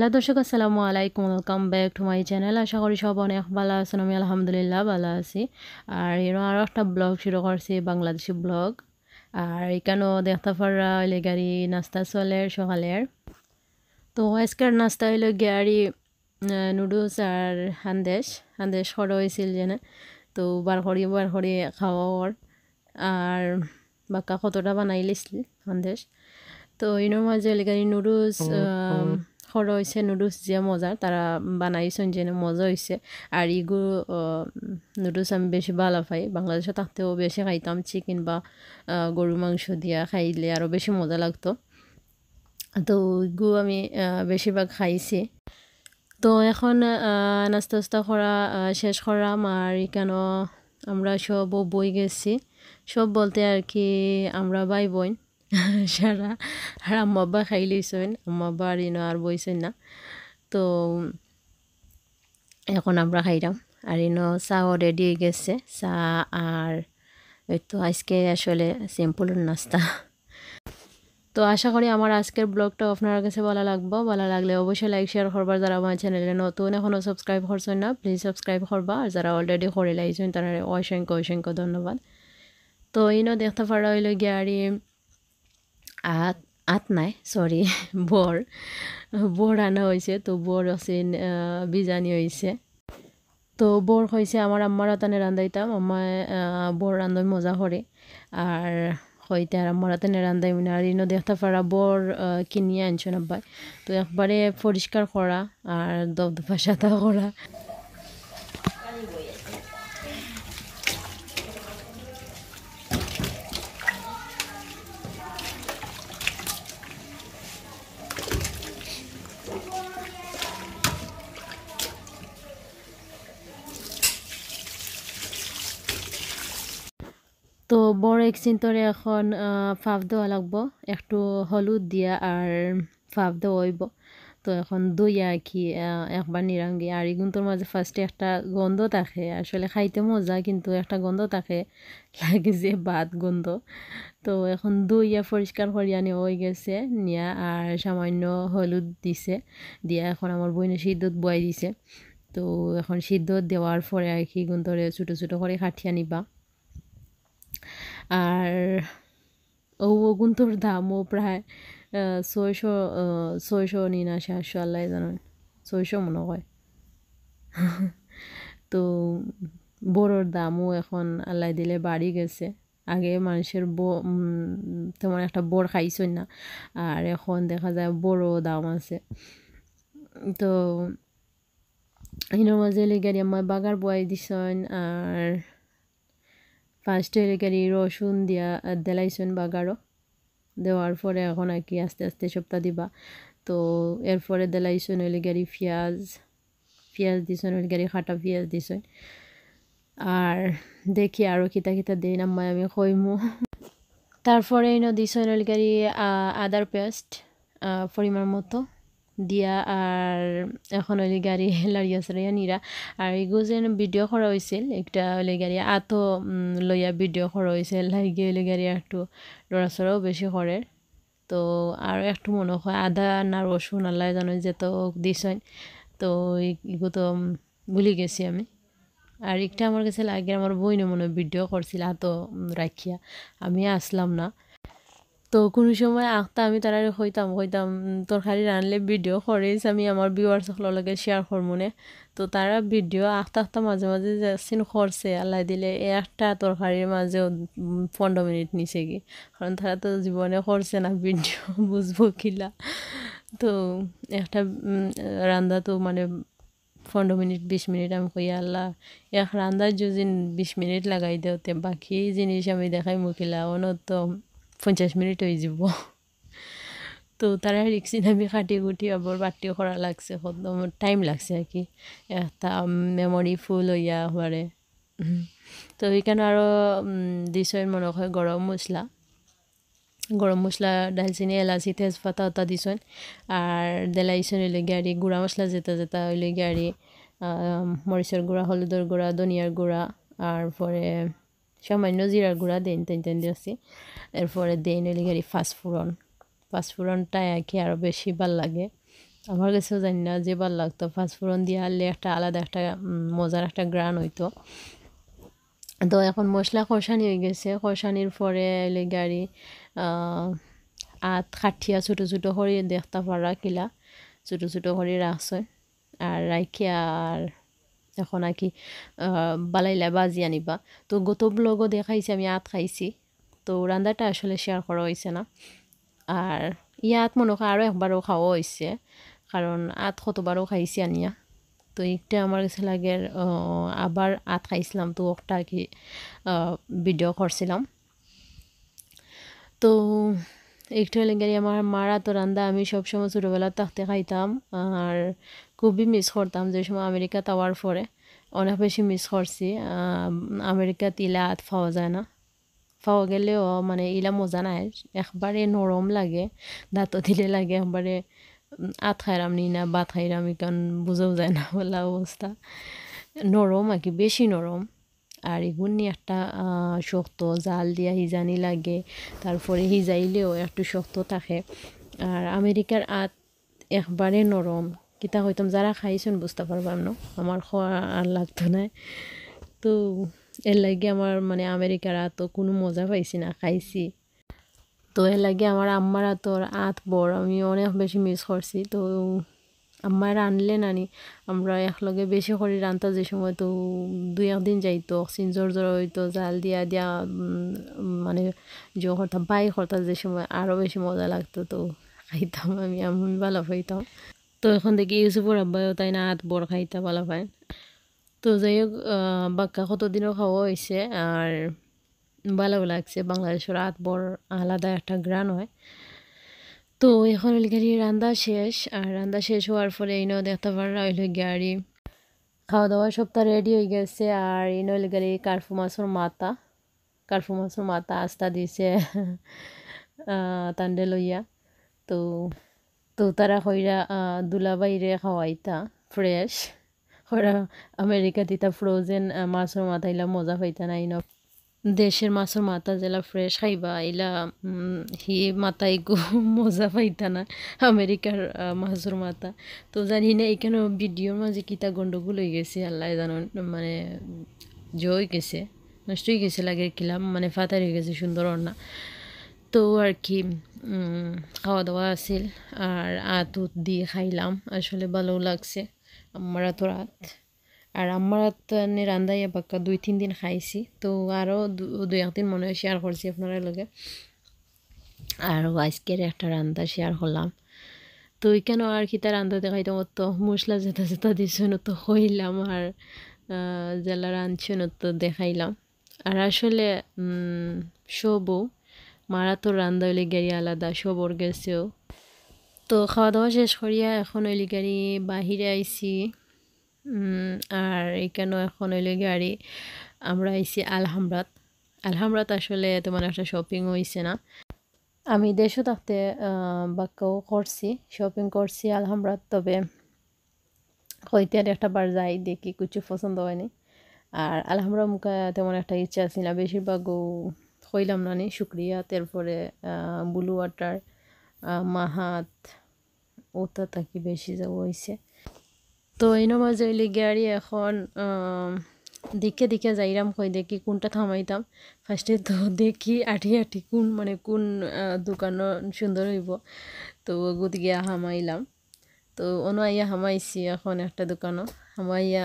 hello দর্শক আসসালামু আলাইকুম welcome back to my channel আশা করি সব অনেক ভালো আছেন আমি আলহামদুলিল্লাহ ভালো আছি আর এরও আরও একটা ব্লগ শুরু করছি বাংলাদেশি ব্লগ আর এখানেও দেখতে পাররা হইলে গাড়ি নাস্তা চলে সকালের তো আজকের নাস্তা হইলো গাড়ি নুডলস আর হান্দেশ হান্দেশ সরো হয়েছিল যেন তো বার করি বার করি খাওয়া আর বাক্কা কতটা লিস হান্দেশ তো এর মাঝে গাড়ি নুডলস সরো হয়েছে নুডলস যে মজা তারা বানাইছেন যেন মজা হয়েছে আর ইগু নুডলস আমি বেশি ভালো পাই বাংলাদেশে থাকতেও বেশি খাইতাম চিকেন বা গরু মাংস দিয়া খাইলে আরও বেশি মজা লাগতো তো ইগু আমি বেশিরভাগ খাইছি তো এখন নাস্তা টাস্তা করা শেষ করা আর কেন আমরা সব বই গেছি সব বলতে আর কি আমরা ভাই বোন সারা আর আম্মাব্বা খাই লইছেন আম্মাব্বা আর ইনো আর বইছেন না তো এখন আমরা খাইলাম আর ইনো চাও রেডি হয়ে গেছে চা আর তো আজকে আসলে সিম্পল নাস্তা তো আশা করি আমার আজকের ব্লগটা আপনার কাছে ভালো লাগবো ভালো লাগলে অবশ্যই লাইক শেয়ার করবার যারা আমার চ্যানেলে নতুন এখনও সাবস্ক্রাইব করছেন না প্লিজ সাবস্ক্রাইব করবা আর যারা অলরেডি করে লাইছেন তারা অসংখ্য অসংখ্য ধন্যবাদ তো ইনো দেখতে পারা হইল গিয়ে আর আত আত নাই সরি বৰ বৰ আনা হৈছে তো বৰ আছে বিজানি হৈছে তো বোর হয়েছে আমার আম্মার হাতে রান্ধাইতাম আমার বোর রান্ধই মজা করে আর হইতে আর আম্মারা হাতে রান্ধাই মানে আর ইনো দেখতে পারা বোর কিনিয়ে আনছো নাব্বাই তো একবারে পরিষ্কার করা আর দবদফা সাদা করা এক চিন্তরে এখন ফাফ দেওয়া লাগবো একটু হলুদ দিয়া আর ফাফ দেওয়া হইব তো এখন দইয়া কি একবার নিরাঙ্গি আর ইগুন্তর মাঝে ফার্স্টে একটা গন্ধ থাকে আসলে খাইতে মজা কিন্তু একটা গন্ধ থাকে লাগে যে ভাত গন্ধ তো এখন দইয়া পরিষ্কার করিয়া আনি হয়ে গেছে নিয়া আর সামান্য হলুদ দিছে দিয়া এখন আমার বইনে সিদ্ধত বয় দিছে তো এখন সিদ্ধ দেওয়ার পরে আর কি গুন্তরে ছোটো ছোটো করে কাঠিয়া নিবা আর ও দাম দামও প্রায় ছয়শো ছয়শো নিনাশি আটশো আল্লাহ জানেন ছয়শো মনে হয় তো বড়োর দামও এখন আল্লাহ দিলে বাড়ি গেছে আগে মানুষের ব তেমন একটা বর খাইছই না আর এখন দেখা যায় বড় দাম আছে তো ইনোর মাঝে লিগারি আমার বাগার বয় দিছন আর ফার্স্টে রেখে রসুন দিয়া দেলাইছেন গাঢ় দেওয়ার পরে এখন আর কি আস্তে আস্তে সপ্তাহ দিবা তো এরপরে দেলাইছেন হইলে গাড়ি পেঁয়াজ পেঁয়াজ দিছেন হইলে গাড়ি খাটা পেঁয়াজ দিছেন আর দেখি আরও কিতা কিতা দিই না আমি খইমু তারপরে দিছেন হইলে গাড়ি আদার পেস্ট পরিমাণ মতো দিয়া আর এখন ওই গাড়ি লড়ি আছে নিরা আর এগো যেন ভিডিও করা হয়েছিল একটা ওই গাড়ি আতো লইয়া ভিডিও করা হয়েছিল লাইগিয়ে ওই গাড়ি একটু লড়াচড়াও বেশি করে তো আর একটু মনে হয় আদা না রসুন আল্লাহ জানো যে তো দিস তো এগো তো ভুলে গেছি আমি আর একটা আমার কাছে লাগে আমার বইনে মনে ভিডিও করছিল আতো রাখিয়া আমি আসলাম না তো কোনো সময় আঁকতা আমি তারা হইতাম হইতাম তরকারি রানলে ভিডিও খরেজ আমি আমার ভিউয়ার্সগুলোর লগে শেয়ার করবো তো তারা ভিডিও আঁকতে আঁকতে মাঝে মাঝে সিন খরছে আল্লাহ দিলে একটা তরকারির মাঝেও পনেরো মিনিট নিচে গিয়ে কারণ তারা তো জীবনে করছে না ভিডিও বুঝবো কিলা তো একটা রান্দা তো মানে পনেরো মিনিট বিশ মিনিট আমি কই আল্লাহ এক রান্দার যদি বিশ মিনিট লাগাই দেওতে বাকি জিনিস আমি দেখাই মুখিলা অনত পঞ্চাশ মিনিট হয়ে যাব তো তারা রিক্সি নামি কাটি কুটি আবার বাটি করা লাগছে কদম টাইম লাগছে আর কি একটা মেমরি ফুল হইয়া হওয়ারে তো এখানে আরও দিশয়ের মনে হয় গরম মশলা গরম মশলা ডালচিনি এলাচি তেজপাতা ওটা দিছন আর দেলাইছন ওই গাড়ি গুঁড়া মশলা যেটা যেটা ওই গাড়ি মরিচের গুঁড়া হলুদের গুঁড়া ধনিয়ার গুঁড়া আর পরে সামান্য জিরার গুঁড়া দেন তেন তেন দিয়েছি এরপরে দেন এলি গাড়ি ফাঁসফোড়ন ফাঁসফোড়নটা একই আরও বেশি ভাল লাগে আমার কাছেও জানি না যে ভাল লাগতো ফাঁসফোড়ন দিয়ে আনলে একটা আলাদা একটা মজার একটা গ্রান হইতো তো এখন মশলা কষানি হয়ে গেছে কষানির পরে এলি গাড়ি আত খাটিয়া ছোটো ছোটো করে দেখতে পারা কিলা ছোটো ছোটো করে রাখছে আর রাখিয়া আর এখন আর কি বালাইলা বাজি আনিবা তো গত ব্লগও দেখাইছি আমি আত খাইছি তো রান্দাটা আসলে শেয়ার করা হয়েছে না আর ইয়াত মনে হয় আরও একবারও খাওয়া হয়েছে কারণ আত কতবারও খাইছি আনিয়া তো একটা আমার কাছে লাগে আবার আত খাইছিলাম তো একটা কি ভিডিও করছিলাম তো একটু লেগে আমার মারা তো রান্দা আমি সবসময় ছোটোবেলা থাকতে খাইতাম আর খুবই মিস করতাম যে সময় আমেরিকা তাওয়ার পরে অনেক বেশি মিস করছি তিলা ইলাত পাওয়া যায় না পাওয়া গেলেও মানে ইলা মজা নাই একবারে নরম লাগে দাঁত দিলে লাগে একবারে আত খাইরাম নি না বাত খাইরাম ইকান বুঝেও যায় না বলা অবস্থা নরম আর কি বেশি নরম আর নিয়ে একটা শক্ত জাল দিয়া হিজানি লাগে তারপরে হিজাইলেও একটু শক্ত থাকে আর আমেরিকার আত একবারে নরম কিতা হইতাম যারা খাইছেন বুঝতে পারবাম না আমার খাওয়া আর লাগতো না তো এর লাগে আমার মানে আমেরিকারা তো কোনো মজা পাইছি না খাইছি তো এর লাগে আমার আম্মারা তোর আত বড় আমি অনেক বেশি মিস করছি তো আমার রানলে নানি আমরা একলগে বেশি করে রানতা যে সময় তো দুই একদিন যাইতো জ্বর জ্বর হইতো জাল দিয়া দিয়া মানে জো হর্তা বাই যে সময় আরও বেশি মজা লাগতো তো খাইতাম আমি আমি ভালো হইতাম তো এখন দেখি ইউসুফর আব্বাও তাই না হাত বড় খাইতে ভালো পায় তো যাই হোক বাক্কা কতদিনও খাওয়া হয়েছে আর ভালো লাগছে বাংলাদেশের হাত বড় আলাদা একটা গ্রান হয় তো এখন গাড়ি রান্দা শেষ আর রান্দা শেষ হওয়ার ফলে ইনও দেখতে পারা হইল গাড়ি খাওয়া দাওয়া সপ্তাহ রেডি হয়ে গেছে আর নইল গাড়ি কার্ফু মাছের মাতা কার্ফু মাছের মাতা আস্থা দিয়েছে তান্ডে লইয়া তো তো তারা হইরা দুলাবাইরে খাওয়াইতা ফ্রেশ হইরা আমেরিকা দিতা ফ্রোজেন মাছের মাথা এলা মজা হইতা না ইন দেশের মাছের মাথা যেলা ফ্রেশ খাইবা এলা হি মাথায় গো মজা পাইতা না আমেরিকার মাছের মাথা তো জানি না এখানে ভিডিওর মাঝে কিতা গন্ডগোল হয়ে গেছে আল্লাহ জানো মানে জয় গেছে নষ্ট হয়ে গেছে লাগে কিলাম মানে ফাতার হয়ে গেছে সুন্দর না তো আর কি খাওয়া দাওয়া আছিল আর আতুত দিয়ে খাইলাম আসলে ভালো লাগছে আমার তো রাত আর আমার তো রান্ধাই পাক্কা দুই তিন দিন খাইছি তো আরও দুই একদিন মনে হয় শেয়ার করছি আপনারা লগে আর আজকের একটা রান্না শেয়ার করলাম তো কেন আর কি তার রান্না খাইতাম অত মশলা জেতা যেটা দিয়েছেন তো হইলাম আর জেলা রাঁধছে তো দেখাইলাম আর আসলে সবও মারা তো রান্দা হইলে গাড়ি আলাদা সব গেছেও তো খাওয়া দাওয়া শেষ করিয়া এখন হইলে গাড়ি বাহিরে আইসি আর এখানেও এখন হইলে গাড়ি আমরা আইছি আলহামরাত আলহামরাত আসলে তোমার একটা শপিং হয়েছে না আমি দেশও থাকতে বাক্যও করছি শপিং করছি আলহামরাত তবে হইতে আর একটা বার যাই দেখি কিছু পছন্দ হয়নি আর আলহামরা মুখে তেমন একটা ইচ্ছা আছে না বেশিরভাগও হইলাম না নি শুক্রিয়া তারপরে ব্লু ওয়াটার মাহাত ওটা তাকি বেশি যাব হয়েছে তো এই নমাজ ওই গাড়ি এখন দেখে দেখে যাইরাম কই দেখি কোনটা থামাইতাম ফার্স্টে তো দেখি আঠি আঠি কোন মানে কোন দোকান সুন্দর হইব তো গুত গিয়া হামাইলাম তো অনু আইয়া হামাইছি এখন একটা দোকানও হামাইয়া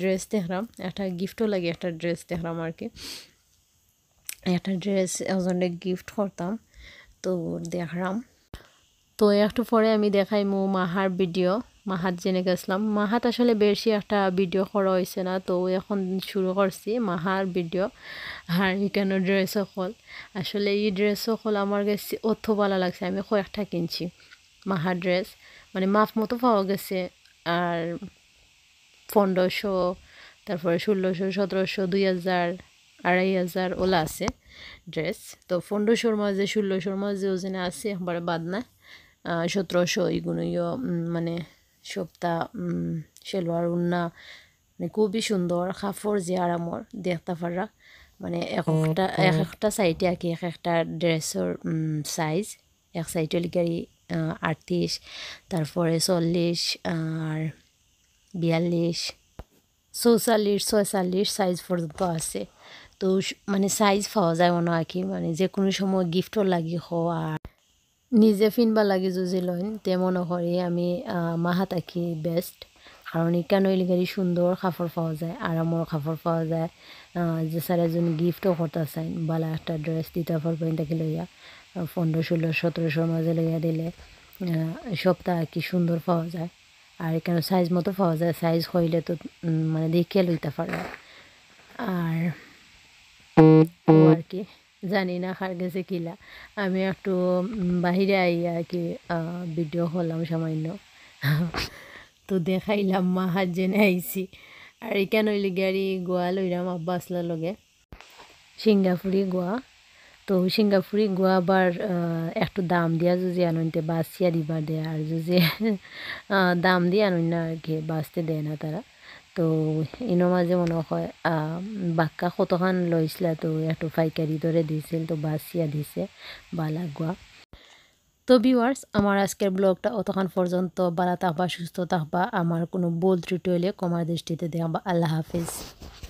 ড্রেস দেখলাম একটা গিফটও লাগে একটা ড্রেস দেখলাম আর কি একটা ড্রেস একজনে গিফট করতাম তো দেখলাম তো একটু পরে আমি দেখাই মো মাহার ভিডিও মাহাত জেনে গেছিলাম মাহাত আসলে বেশি একটা ভিডিও করা হয়েছে না তো এখন শুরু করছি মাহার ভিডিও আর এখানে ড্রেস সকল আসলে এই ড্রেস সকল আমার কাছে অর্থ ভালো লাগছে আমি কয়েকটা কিনছি মাহার ড্রেস মানে মাফ মতো পাওয়া গেছে আর পনেরোশো তারপরে ষোলোশো সতেরোশো দুই হাজার আড়াই হাজার ওলা আছে ড্রেস তো পনেরোশোর মাঝে ষোলোশোর মাঝে ওজনে আছে একবারে বাদ না সতেরোশো এইগুলোইও মানে সপ্তাহ সেলোয়ার উন্না মানে খুবই সুন্দর কাপড় যে আরামর দেখতে পারা মানে এক একটা এক একটা সাইডে আঁকি এক একটা ড্রেসের সাইজ এক সাইডে লিখারি আটত্রিশ তারপরে চল্লিশ আর বিয়াল্লিশ চৌচাল্লিশ ছয়চাল্লিশ সাইজ পর্যন্ত আছে তো মানে সাইজ পাওয়া যায় মনে আর কি মানে যে কোনো সময় গিফটও লাগি আর নিজে ফিনবা লাগি যদি লইন তে মনে করি আমি মাহা থাকি বেস্ট কারণ কেন এলিগারি সুন্দর কাপড় পাওয়া যায় আরামর কাপড় পাওয়া যায় যে স্যার এজন গিফটও করতে চাইন বালা একটা ড্রেস ফর পয়েন্ট থাকি লইয়া পনেরো ষোলো সতেরোশোর মাঝে লইয়া দিলে সপ্তাহ কি সুন্দর পাওয়া যায় আর কেন সাইজ মতো পাওয়া যায় সাইজ হইলে তো মানে দেখিয়ে লইতে পারে আর কি জানি না হার গেছে কিলা আমি একটু বাহিরে আইয়া কি ভিডিও হলাম সামান্য তো দেখাইলাম মা হাত জেনে আইছি আর এখান হইলে গাড়ি গোয়া লইলাম আব্বা আসলার লগে সিঙ্গাপুরি গোয়া তো সিঙ্গাপুরি গোয়া আবার একটু দাম দিয়া যদি আনতে বাঁচিয়া দিবার দেয় আর যদি দাম দিয়ে আনই না আর কি বাঁচতে দেয় না তারা তো ইনো মাঝে মনে হয় বাক্কা কতখান লইছিলা তো একটু পাইকারি ধরে দিয়েছিল তো বাসিয়া দিছে বা লাগোয়া তো ভিওয়ার্স আমার আজকের ব্লগটা অতখান পর্যন্ত বালা থাকবা সুস্থ থাকবা আমার কোনো বোল ত্রুটি হলে কমার দৃষ্টিতে দেখাবা আল্লাহ হাফিজ